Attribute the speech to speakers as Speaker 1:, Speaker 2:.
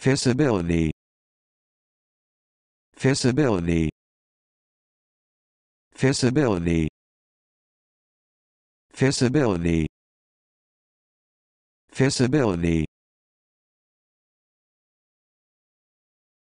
Speaker 1: Feasibility. Feasibility. Feasibility. Feasibility. Feasibility.